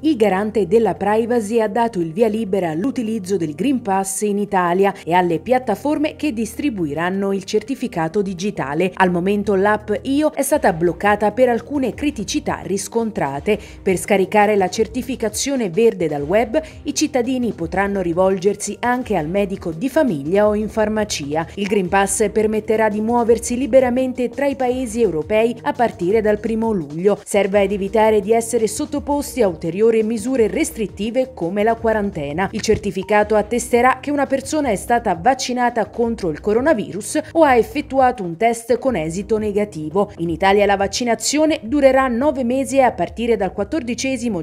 Il garante della privacy ha dato il via libera all'utilizzo del Green Pass in Italia e alle piattaforme che distribuiranno il certificato digitale. Al momento l'app IO è stata bloccata per alcune criticità riscontrate. Per scaricare la certificazione verde dal web, i cittadini potranno rivolgersi anche al medico di famiglia o in farmacia. Il Green Pass permetterà di muoversi liberamente tra i paesi europei a partire dal 1 luglio. Serve ad evitare di essere sottoposti a ulteriori oppure misure restrittive come la quarantena. Il certificato attesterà che una persona è stata vaccinata contro il coronavirus o ha effettuato un test con esito negativo. In Italia la vaccinazione durerà 9 mesi a partire dal 14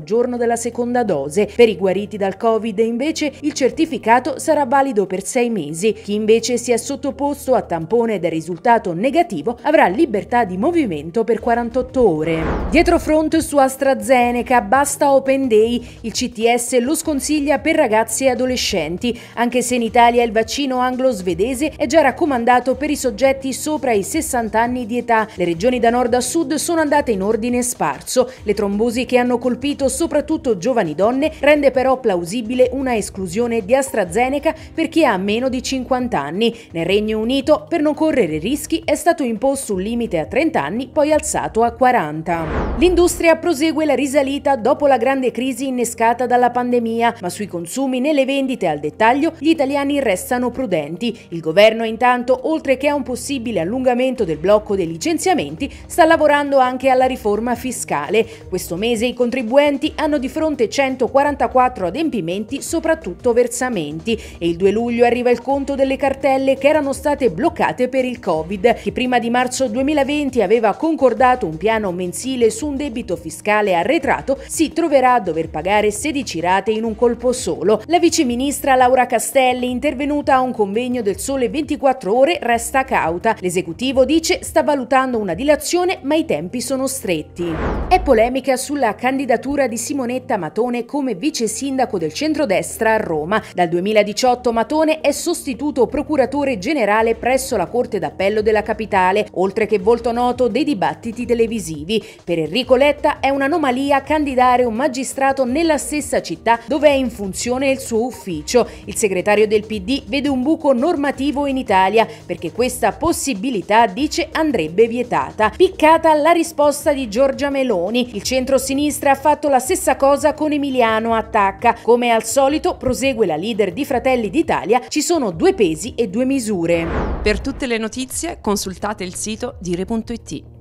giorno della seconda dose. Per i guariti dal Covid invece il certificato sarà valido per 6 mesi. Chi invece si è sottoposto a tampone del risultato negativo avrà libertà di movimento per 48 ore. Dietro fronte su AstraZeneca basta operare Open Day, il CTS lo sconsiglia per ragazzi e adolescenti, anche se in Italia il vaccino anglo-svedese è già raccomandato per i soggetti sopra i 60 anni di età. Le regioni da nord a sud sono andate in ordine sparso. Le trombosi che hanno colpito soprattutto giovani donne rende però plausibile una esclusione di AstraZeneca per chi ha meno di 50 anni. Nel Regno Unito, per non correre rischi, è stato imposto un limite a 30 anni, poi alzato a 40. L'industria prosegue la risalita dopo la grande grande crisi innescata dalla pandemia, ma sui consumi nelle vendite al dettaglio gli italiani restano prudenti. Il governo intanto, oltre che a un possibile allungamento del blocco dei licenziamenti, sta lavorando anche alla riforma fiscale. Questo mese i contribuenti hanno di fronte 144 adempimenti, soprattutto versamenti, e il 2 luglio arriva il conto delle cartelle che erano state bloccate per il Covid, Chi prima di marzo 2020 aveva concordato un piano mensile su un debito fiscale arretrato, si troverà a dover pagare 16 rate in un colpo solo. La viceministra Laura Castelli, intervenuta a un convegno del Sole 24 Ore, resta cauta. L'esecutivo dice sta valutando una dilazione ma i tempi sono stretti. È polemica sulla candidatura di Simonetta Matone come vice sindaco del centrodestra a Roma. Dal 2018 Matone è sostituto procuratore generale presso la Corte d'Appello della Capitale, oltre che volto noto dei dibattiti televisivi. Per Enrico Letta è un'anomalia candidare un magistrato nella stessa città dove è in funzione il suo ufficio. Il segretario del PD vede un buco normativo in Italia perché questa possibilità, dice, andrebbe vietata. Piccata la risposta di Giorgia Meloni Meloni. Il centro-sinistra ha fatto la stessa cosa con Emiliano Attacca. Come al solito, prosegue la leader di Fratelli d'Italia, ci sono due pesi e due misure. Per tutte le notizie consultate il sito dire.it.